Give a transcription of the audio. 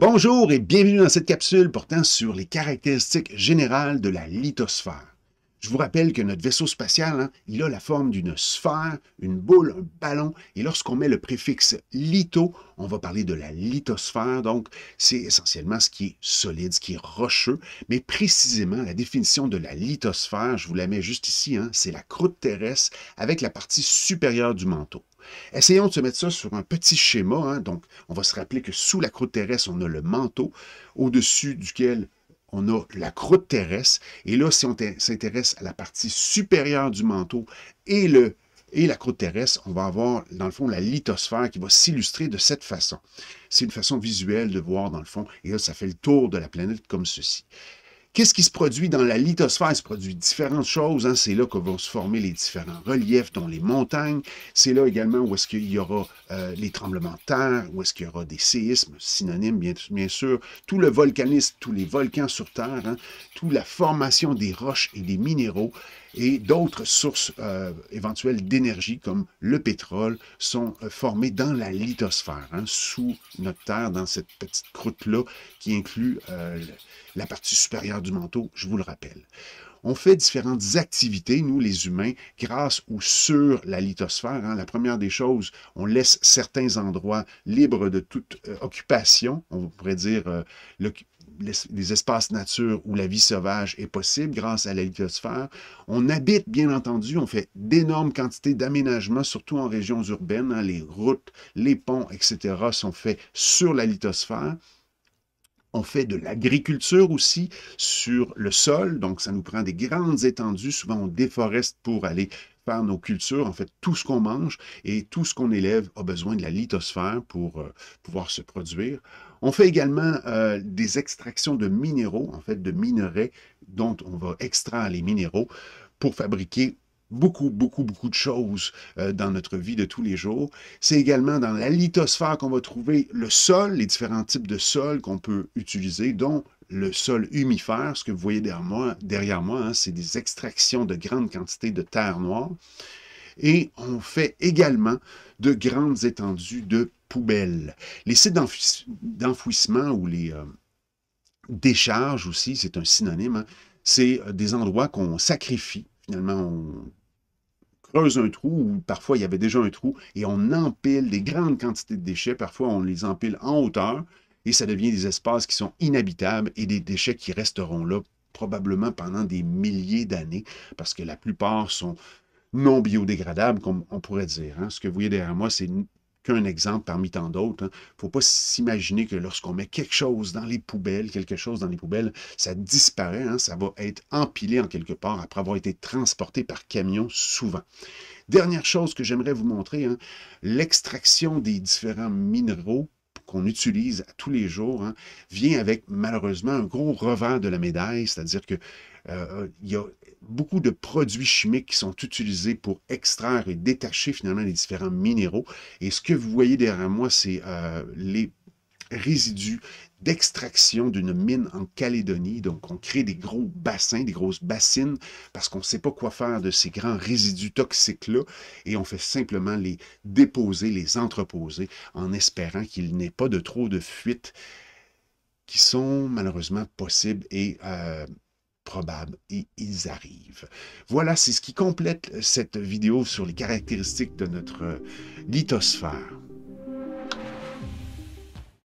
Bonjour et bienvenue dans cette capsule portant sur les caractéristiques générales de la lithosphère. Je vous rappelle que notre vaisseau spatial, hein, il a la forme d'une sphère, une boule, un ballon, et lorsqu'on met le préfixe litho, on va parler de la lithosphère, donc c'est essentiellement ce qui est solide, ce qui est rocheux, mais précisément la définition de la lithosphère, je vous la mets juste ici, hein, c'est la croûte terrestre avec la partie supérieure du manteau. Essayons de se mettre ça sur un petit schéma. Hein. Donc, on va se rappeler que sous la croûte terrestre, on a le manteau, au-dessus duquel on a la croûte terrestre. Et là, si on s'intéresse à la partie supérieure du manteau et, le, et la croûte terrestre, on va avoir, dans le fond, la lithosphère qui va s'illustrer de cette façon. C'est une façon visuelle de voir, dans le fond. Et là, ça fait le tour de la planète comme ceci. Qu'est-ce qui se produit dans la lithosphère? Il se produit différentes choses. Hein. C'est là que vont se former les différents reliefs, dont les montagnes. C'est là également où est-ce qu'il y aura euh, les tremblements de terre, où est-ce qu'il y aura des séismes, synonymes bien, sûr. Tout le volcanisme, tous les volcans sur Terre, hein. toute la formation des roches et des minéraux et d'autres sources euh, éventuelles d'énergie comme le pétrole sont euh, formées dans la lithosphère, hein, sous notre Terre, dans cette petite croûte-là qui inclut la partie supérieure du manteau, je vous le rappelle. On fait différentes activités, nous les humains, grâce ou sur la lithosphère. Hein. La première des choses, on laisse certains endroits libres de toute euh, occupation, on pourrait dire euh, les, espaces nature où la vie sauvage est possible grâce à la lithosphère. On habite, bien entendu, on fait d'énormes quantités d'aménagements, surtout en régions urbaines. Hein. Les routes, les ponts, etc. sont faits sur la lithosphère on fait de l'agriculture aussi sur le sol, donc ça nous prend des grandes étendues. Souvent, on déforeste pour aller faire nos cultures. En fait, tout ce qu'on mange et tout ce qu'on élève a besoin de la lithosphère pour euh, pouvoir se produire. On fait également euh, des extractions de minéraux, en fait, de minerais dont on va extraire les minéraux pour fabriquer beaucoup, beaucoup, beaucoup de choses euh, dans notre vie de tous les jours. C'est également dans la lithosphère qu'on va trouver le sol, les différents types de sol qu'on peut utiliser, dont le sol humifère, ce que vous voyez derrière moi, derrière moi hein, c'est des extractions de grandes quantités de terre noire. Et on fait également de grandes étendues de poubelles. Les sites d'enfouissement ou les euh, décharges aussi, c'est un synonyme, hein. c'est euh, des endroits qu'on sacrifie finalement, on creuse un trou, ou parfois il y avait déjà un trou, et on empile des grandes quantités de déchets, parfois on les empile en hauteur, et ça devient des espaces qui sont inhabitables et des déchets qui resteront là probablement pendant des milliers d'années, parce que la plupart sont non biodégradables, comme on pourrait dire. Hein. Ce que vous voyez derrière moi, c'est qu'un exemple parmi tant d'autres. Il hein. ne faut pas s'imaginer que lorsqu'on met quelque chose dans les poubelles, quelque chose dans les poubelles, ça disparaît, hein. ça va être empilé en quelque part après avoir été transporté par camion souvent. Dernière chose que j'aimerais vous montrer, hein, l'extraction des différents minéraux qu'on utilise tous les jours, hein, vient avec malheureusement un gros revers de la médaille, c'est-à-dire que euh, il y a beaucoup de produits chimiques qui sont utilisés pour extraire et détacher finalement les différents minéraux. Et ce que vous voyez derrière moi, c'est euh, les résidus d'extraction d'une mine en Calédonie. Donc, on crée des gros bassins, des grosses bassines, parce qu'on ne sait pas quoi faire de ces grands résidus toxiques-là, et on fait simplement les déposer, les entreposer, en espérant qu'il n'y ait pas de trop de fuites qui sont malheureusement possibles et euh, probables, et ils arrivent. Voilà, c'est ce qui complète cette vidéo sur les caractéristiques de notre euh, lithosphère.